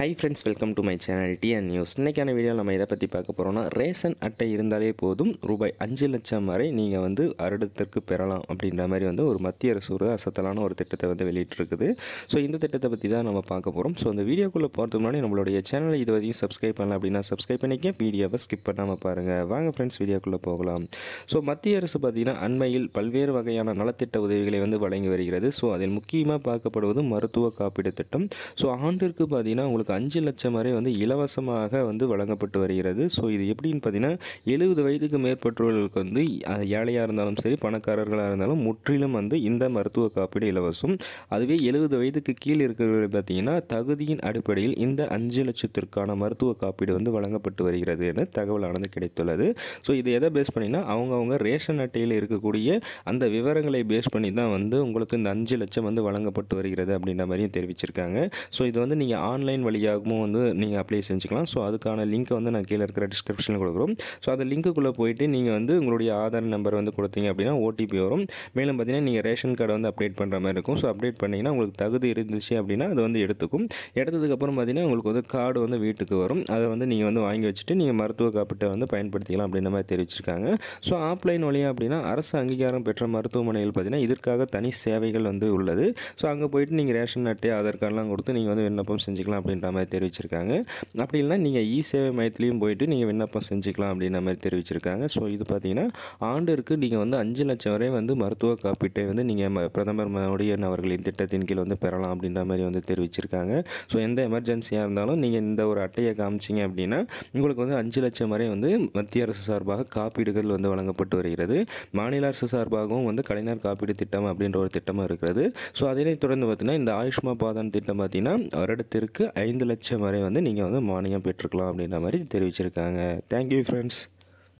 high friends welcome to my channel TN news இன்றைக்கான video நம்ம இதை பற்றி பார்க்க போகிறோம்னா ரேஷன் அட்டை இருந்தாலே போதும் ரூபாய் அஞ்சு லட்சம் வரை நீங்கள் வந்து அருடத்திற்கு பெறலாம் அப்படின்ற மாதிரி வந்து ஒரு மத்திய அரசு ஒரு அசத்தலான ஒரு திட்டத்தை வந்து வெளியிட்டிருக்குது ஸோ இந்த திட்டத்தை பற்றி தான் நம்ம பார்க்க போகிறோம் ஸோ அந்த வீடியோக்குள்ளே போகிறதுக்கு முன்னாடி நம்மளுடைய சேனலை இது வரையும் சப்ஸ்கிரைப் பண்ணலாம் அப்படின்னா சப்ஸ்கிரைப் பண்ணிக்க வீடியோவை ஸ்கிப் பண்ணாமல் பாருங்கள் வாங்க ஃப்ரெண்ட்ஸ் வீடியோக்குள்ளே போகலாம் ஸோ மத்திய அரசு பார்த்திங்கன்னா அண்மையில் பல்வேறு வகையான நலத்திட்ட உதவிகளை வந்து வழங்கி வருகிறது ஸோ அதில் முக்கியமாக பார்க்கப்படுவது மருத்துவ காப்பீடு திட்டம் ஸோ ஆண்டிற்கு பார்த்திங்கன்னா உங்களுக்கு அவங்களுக்கு அஞ்சு லட்சம் வரை வந்து இலவசமாக வந்து வழங்கப்பட்டு வருகிறது ஸோ இது எப்படின்னு பார்த்தீங்கன்னா எழுபது வயதுக்கு மேற்பட்டவர்களுக்கு வந்து ஏழையாக இருந்தாலும் சரி பணக்காரர்களாக இருந்தாலும் முற்றிலும் வந்து இந்த மருத்துவ காப்பீடு இலவசம் அதுவே எழுபது வயதுக்கு கீழே இருக்கிறவர்கள் பார்த்தீங்கன்னா தகுதியின் அடிப்படையில் இந்த அஞ்சு லட்சத்திற்கான மருத்துவ காப்பீடு வந்து வழங்கப்பட்டு வருகிறது என தகவலானது கிடைத்துள்ளது ஸோ இது எதை பேஸ் பண்ணினா அவங்கவுங்க ரேஷன் அட்டையில் இருக்கக்கூடிய அந்த விவரங்களை பேஸ் பண்ணி தான் வந்து உங்களுக்கு இந்த அஞ்சு லட்சம் வந்து வழங்கப்பட்டு வருகிறது அப்படின்ற மாதிரியும் தெரிவிச்சிருக்காங்க ஸோ இது வந்து நீங்கள் ஆன்லைன் வழியாகவும் வந்து நீங்கள் அப்ளை செஞ்சுக்கலாம் ஸோ அதுக்கான லிங்க்கை வந்து நான் கீழே இருக்கிற டிஸ்கிரிப்ஷனில் கொடுக்குறோம் ஸோ அந்த லிங்க்குள்ளே போயிட்டு நீங்கள் வந்து உங்களுடைய ஆதார் நம்பர் வந்து கொடுத்தீங்க அப்படின்னா ஓடிபி வரும் மேலும் பார்த்தீங்கன்னா நீங்கள் ரேஷன் கார்டை வந்து அப்டேட் பண்ணுற மாதிரி இருக்கும் ஸோ அப்டேட் பண்ணிங்கன்னா உங்களுக்கு தகுதி இருந்துச்சு அப்படின்னா அது வந்து எடுத்துக்கும் எடுத்ததுக்கப்புறம் பார்த்தீங்கன்னா உங்களுக்கு வந்து கார்டு வந்து வீட்டுக்கு வரும் அதை வந்து நீங்கள் வந்து வாங்கி வச்சுட்டு நீங்கள் மருத்துவ காப்பீட்டை வந்து பயன்படுத்திக்கலாம் அப்படின்ற மாதிரி தெரிவிச்சிருக்காங்க ஸோ ஆஃப்லைன் வழியாக அப்படின்னா அரசு அங்கீகாரம் பெற்ற மருத்துவமனைகள் பார்த்தீங்கன்னா இதற்காக தனி சேவைகள் வந்து உள்ளது ஸோ அங்கே போயிட்டு நீங்கள் ரேஷன் அட்டை ஆதார் கார்டெலாம் கொடுத்து நீங்கள் வந்து விண்ணப்பம் செஞ்சுக்கலாம் அப்படின்ற அப்படின்ற மாதிரி தெரிவிச்சிருக்காங்க அப்படி இல்லைனா நீங்கள் இ சேவை மையத்துலேயும் போயிட்டு நீங்கள் விண்ணப்பம் செஞ்சுக்கலாம் அப்படின்ற மாதிரி தெரிவிச்சிருக்காங்க ஸோ இது பார்த்தீங்கன்னா ஆண்டிற்கு நீங்கள் வந்து அஞ்சு லட்சம் வரை வந்து மருத்துவ காப்பீட்டை வந்து நீங்கள் பிரதமர் மோடியன் அவர்களின் திட்டத்தின் கீழ் வந்து பெறலாம் அப்படின்ற மாதிரி வந்து தெரிவிச்சிருக்காங்க ஸோ எந்த எமர்ஜென்சியாக இருந்தாலும் நீங்கள் இந்த ஒரு அட்டையை காமிச்சிங்க அப்படின்னா உங்களுக்கு வந்து அஞ்சு லட்சம் வரை வந்து மத்திய அரசு சார்பாக காப்பீடுகள் வந்து வழங்கப்பட்டு வருகிறது மாநில அரசு சார்பாகவும் வந்து கலைஞர் காப்பீடு திட்டம் அப்படின்ற ஒரு திட்டமாக இருக்கிறது ஸோ அதனை தொடர்ந்து பார்த்திங்கன்னா இந்த ஆயுஷ்மா பாதான் திட்டம் பார்த்திங்கன்னா வருடத்திற்கு ஐ ஐந்து லட்சம் வரை வந்து நீங்கள் வந்து மானியம் பெற்றுக்கலாம் அப்படின்ற மாதிரி தெரிவிச்சிருக்காங்க தேங்க்யூ ஃப்ரெண்ட்ஸ்